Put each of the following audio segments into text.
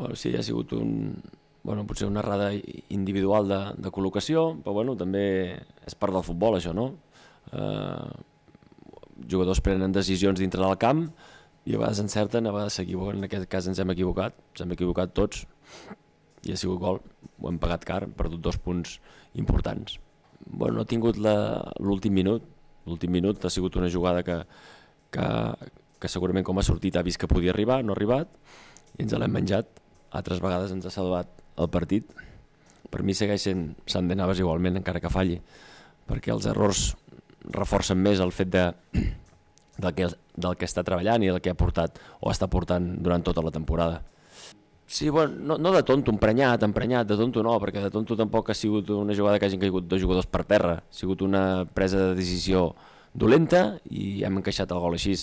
Bueno, sí, ha sigut un, bueno, potser una errada individual de, de col·locació, però bueno, també és part del futbol això, no? Eh, jugadors prenen decisions dintre del camp i a vegades encerten, a vegades s'equivoquen, en aquest cas ens hem equivocat, ens hem equivocat tots i ha sigut gol, ho hem pagat car, hem perdut dos punts importants. Bueno, no ha tingut l'últim minut, l'últim minut ha sigut una jugada que, que, que segurament com ha sortit ha vist que podia arribar, no ha arribat i ens l'hem menjat altres vegades ens ha salvat el partit. Per mi segueix sent Sant de Naves igualment, encara que falli, perquè els errors reforcen més el fet de, del, que, del que està treballant i el que ha portat o està portant durant tota la temporada. Sí, bueno, no, no de tonto, emprenyat, emprenyat, de tonto no, perquè de tonto tampoc ha sigut una jugada que hagin caigut dos jugadors per terra, ha sigut una presa de decisió dolenta i hem encaixat el gol així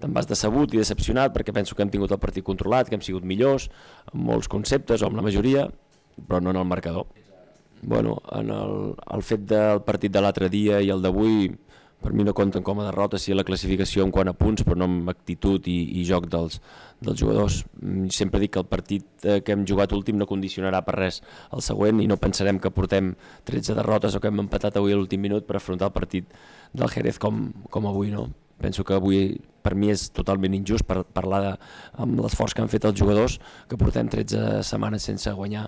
te'n vas decebut i decepcionat perquè penso que hem tingut el partit controlat, que hem sigut millors, en molts conceptes o en la majoria, però no en el marcador. Bueno, en el, el fet del partit de l'altre dia i el d'avui per mi no compten com a derrota, sí a la classificació en quant a punts, però no amb actitud i, i joc dels, dels jugadors. Mm, sempre dic que el partit eh, que hem jugat últim no condicionarà per res el següent i no pensarem que portem 13 derrotes o que hem empatat avui a l'últim minut per afrontar el partit del Jerez com, com avui, no? Penso que avui per mi és totalment injust per parlar de, amb l'esforç que han fet els jugadors que portem 13 setmanes sense guanyar.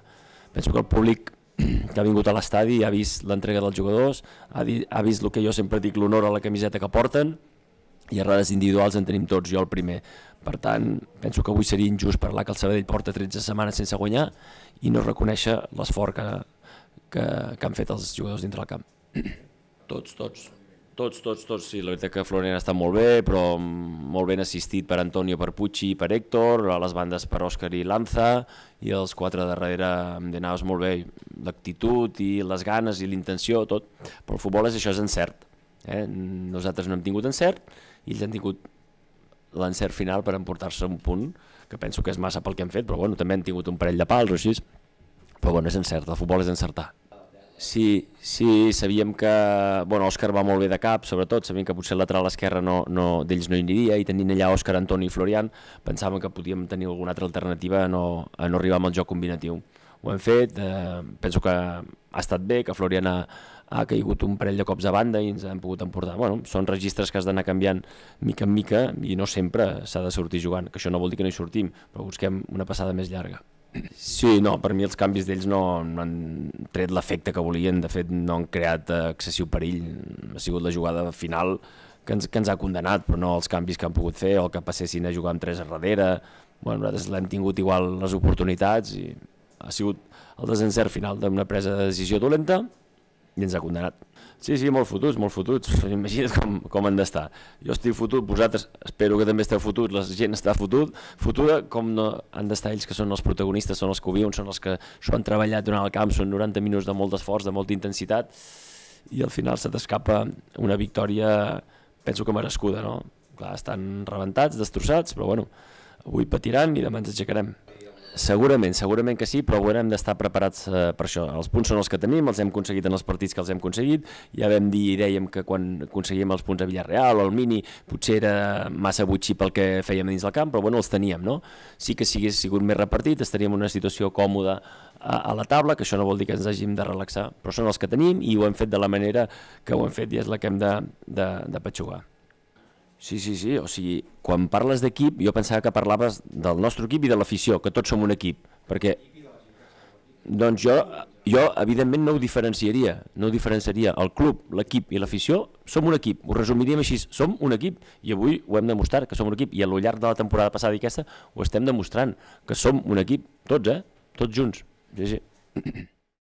Penso que el públic que ha vingut a l'estadi ha vist l'entrega dels jugadors, ha, dit, ha vist el que jo sempre dic, l'honor a la camiseta que porten, i errades individuals en tenim tots, jo el primer. Per tant, penso que avui seria injust parlar que el Sabadell porta 13 setmanes sense guanyar i no reconèixer l'esforç que, que, que han fet els jugadors dintre del camp. Tots, tots. Tots, tots, tots, sí, la veritat que ha està molt bé, però molt ben assistit per Antonio Pucci i per Héctor, a les bandes per Òscar i Lanza, i els quatre de darrere em De molt bé, l'actitud i les ganes i l'intenció, tot. Però el futbol és això, és encert. Eh? Nosaltres no hem tingut encert, i ells han tingut l'encert final per emportar-se un punt, que penso que és massa pel que hem fet, però bueno, també han tingut un parell de pals o així. Però bueno, és encert, el futbol és encertar. Sí, sí, sabíem que... Bueno, Òscar va molt bé de cap, sobretot, sabíem que potser el lateral esquerre no, no, d'ells no hi aniria, i tenint allà Òscar, Antoni i Florian, pensàvem que podíem tenir alguna altra alternativa a no, a no arribar amb el joc combinatiu. Ho hem fet, eh, penso que ha estat bé, que Florian ha, ha caigut un parell de cops a banda i ens han pogut emportar. Bueno, són registres que has d'anar canviant mica en mica i no sempre s'ha de sortir jugant, que això no vol dir que no hi sortim, però busquem una passada més llarga. Sí, no, per mi els canvis d'ells no, no han tret l'efecte que volien, de fet no han creat excessiu perill, ha sigut la jugada final que ens, que ens ha condenat, però no els canvis que han pogut fer, o que passessin a jugar amb tres a darrere, bueno, nosaltres l'hem tingut igual les oportunitats i ha sigut el desencert final d'una presa de decisió dolenta, i ens ha condenat. Sí, sí, molt fotuts, molt fotuts. Imagina't com, com han d'estar. Jo estic fotut, vosaltres espero que també esteu fotuts, la gent està fotut, fotuda, com no han d'estar ells que són els protagonistes, són els que ho viuen, són els que s'ho han treballat durant el camp, són 90 minuts de molt d'esforç, de molta intensitat, i al final se t'escapa una victòria, penso que merescuda, no? Clar, estan rebentats, destrossats, però bueno, avui patiran i demà ens aixecarem. Segurament, segurament que sí, però haurem d'estar preparats eh, per això. Els punts són els que tenim, els hem aconseguit en els partits que els hem aconseguit, ja vam dir i dèiem que quan aconseguíem els punts a Villarreal o al Mini potser era massa butxí pel que fèiem dins del camp, però bueno, els teníem, no? Sí que si hagués sigut més repartit, estaríem en una situació còmoda a, a la taula, que això no vol dir que ens hàgim de relaxar, però són els que tenim i ho hem fet de la manera que ho hem fet i és la que hem de, de, de petxugar. Sí, sí, sí, o sigui, quan parles d'equip, jo pensava que parlaves del nostre equip i de l'afició, que tots som un equip, perquè... Doncs jo, jo, evidentment, no ho diferenciaria, no ho diferenciaria. El club, l'equip i l'afició som un equip, ho resumiríem així, som un equip, i avui ho hem demostrat, que som un equip, i a lo llarg de la temporada passada i aquesta ho estem demostrant, que som un equip, tots, eh? Tots junts. Sí, sí.